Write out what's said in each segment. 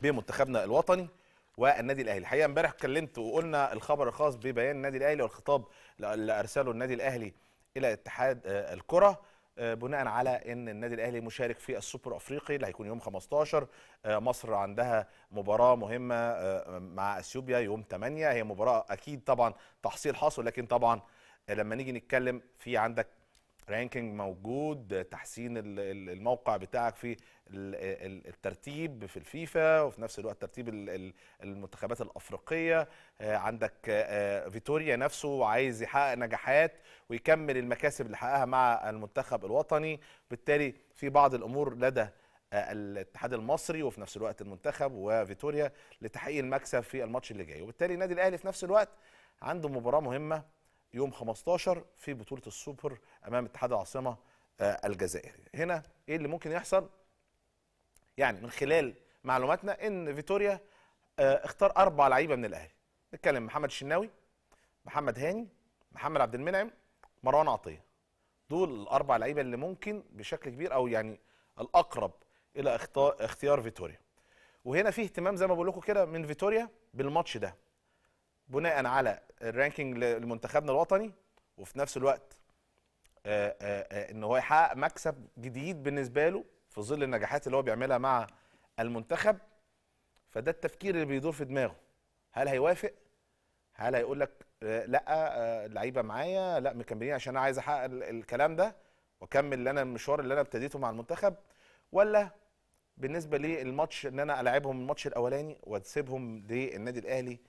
بمنتخبنا الوطني والنادي الاهلي الحقيقه امبارح اتكلمت وقلنا الخبر الخاص ببيان النادي الاهلي والخطاب اللي ارسله النادي الاهلي الى اتحاد آه، الكره آه، بناء على ان النادي الاهلي مشارك في السوبر افريقي اللي هيكون يوم 15 آه، مصر عندها مباراه مهمه مع اثيوبيا يوم 8 هي مباراه اكيد طبعا تحصيل حاصل لكن طبعا لما نيجي نتكلم في عندك رانكينج موجود تحسين الموقع بتاعك في الترتيب في الفيفا وفي نفس الوقت ترتيب المنتخبات الافريقيه آه، عندك آه، آه، فيتوريا نفسه عايز يحقق نجاحات ويكمل المكاسب اللي حققها مع المنتخب الوطني بالتالي في بعض الامور لدى الاتحاد المصري وفي نفس الوقت المنتخب وفيتوريا لتحقيق المكسب في الماتش اللي جاي وبالتالي النادي الاهلي في نفس الوقت عنده مباراه مهمه يوم 15 في بطوله السوبر امام اتحاد العاصمه آه، الجزائري هنا ايه اللي ممكن يحصل يعني من خلال معلوماتنا ان فيتوريا آه، اختار اربع لعيبه من الاهلي نتكلم محمد الشناوي محمد هاني محمد عبد المنعم مروان عطيه دول الاربع لعيبه اللي ممكن بشكل كبير او يعني الاقرب الى اختيار فيتوريا وهنا في اهتمام زي ما بقول لكم كده من فيتوريا بالماتش ده بناء على الرانكينج لمنتخبنا الوطني وفي نفس الوقت آه، آه، آه، ان هو يحقق مكسب جديد بالنسبه له في ظل النجاحات اللي هو بيعملها مع المنتخب فده التفكير اللي بيدور في دماغه هل هيوافق هل هيقول لك لا اللعيبه معايا لا مكملين عشان انا عايز احقق الكلام ده واكمل اللي انا المشوار اللي انا ابتديته مع المنتخب ولا بالنسبه للماتش ان انا العبهم الماتش الاولاني واسيبهم للنادي الاهلي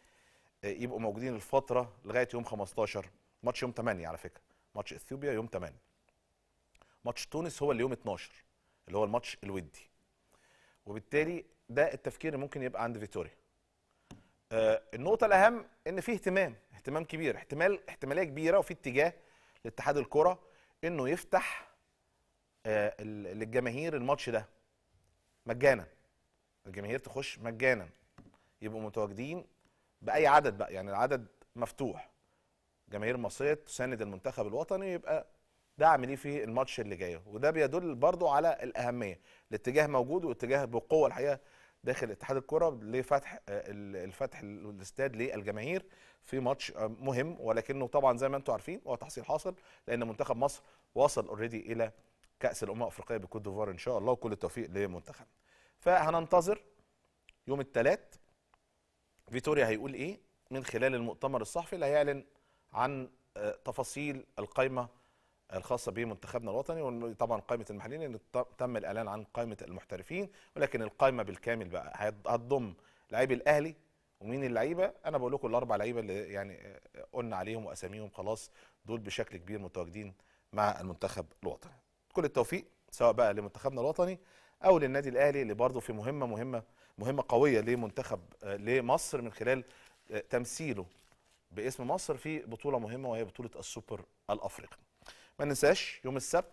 يبقوا موجودين الفتره لغايه يوم 15 ماتش يوم 8 على فكره ماتش اثيوبيا يوم 8 ماتش تونس هو اللي يوم 12 اللي هو الماتش الودي وبالتالي ده التفكير اللي ممكن يبقى عند فيتوريا آه النقطه الاهم ان في اهتمام اهتمام كبير احتمال احتماليه كبيره وفي اتجاه لاتحاد الكره انه يفتح آه للجماهير الماتش ده مجانا الجماهير تخش مجانا يبقوا متواجدين باي عدد بقى يعني العدد مفتوح جماهير مصريه تساند المنتخب الوطني يبقى دعم ليه في الماتش اللي جاي وده بيدل برضو على الاهميه الاتجاه موجود واتجاه بقوه الحقيقه داخل اتحاد الكره لفتح الفتح الاستاد للجماهير في ماتش مهم ولكنه طبعا زي ما انتم عارفين هو تحصيل حاصل لان منتخب مصر وصل اوريدي الى كاس الامم الافريقيه بكوت ديفوار ان شاء الله وكل التوفيق لمنتخبنا فهننتظر يوم الثلاث فيتوريا هيقول ايه من خلال المؤتمر الصحفي اللي هيعلن عن آه، تفاصيل القائمه الخاصه بمنتخبنا الوطني وطبعا قائمه المحليين اللي تم الاعلان عن قائمه المحترفين ولكن القائمه بالكامل بقى هتضم لعيب الاهلي ومين اللعيبه انا بقول لكم الاربع لعيبه اللي يعني آه، قلنا عليهم واساميهم خلاص دول بشكل كبير متواجدين مع المنتخب الوطني كل التوفيق سواء بقى لمنتخبنا الوطني او للنادي الاهلي اللي برضه في مهمه مهمه مهمه قويه لمنتخب آه، لمصر من خلال آه، تمثيله باسم مصر في بطوله مهمه وهي بطوله السوبر الافريقي ما ننساش يوم السبت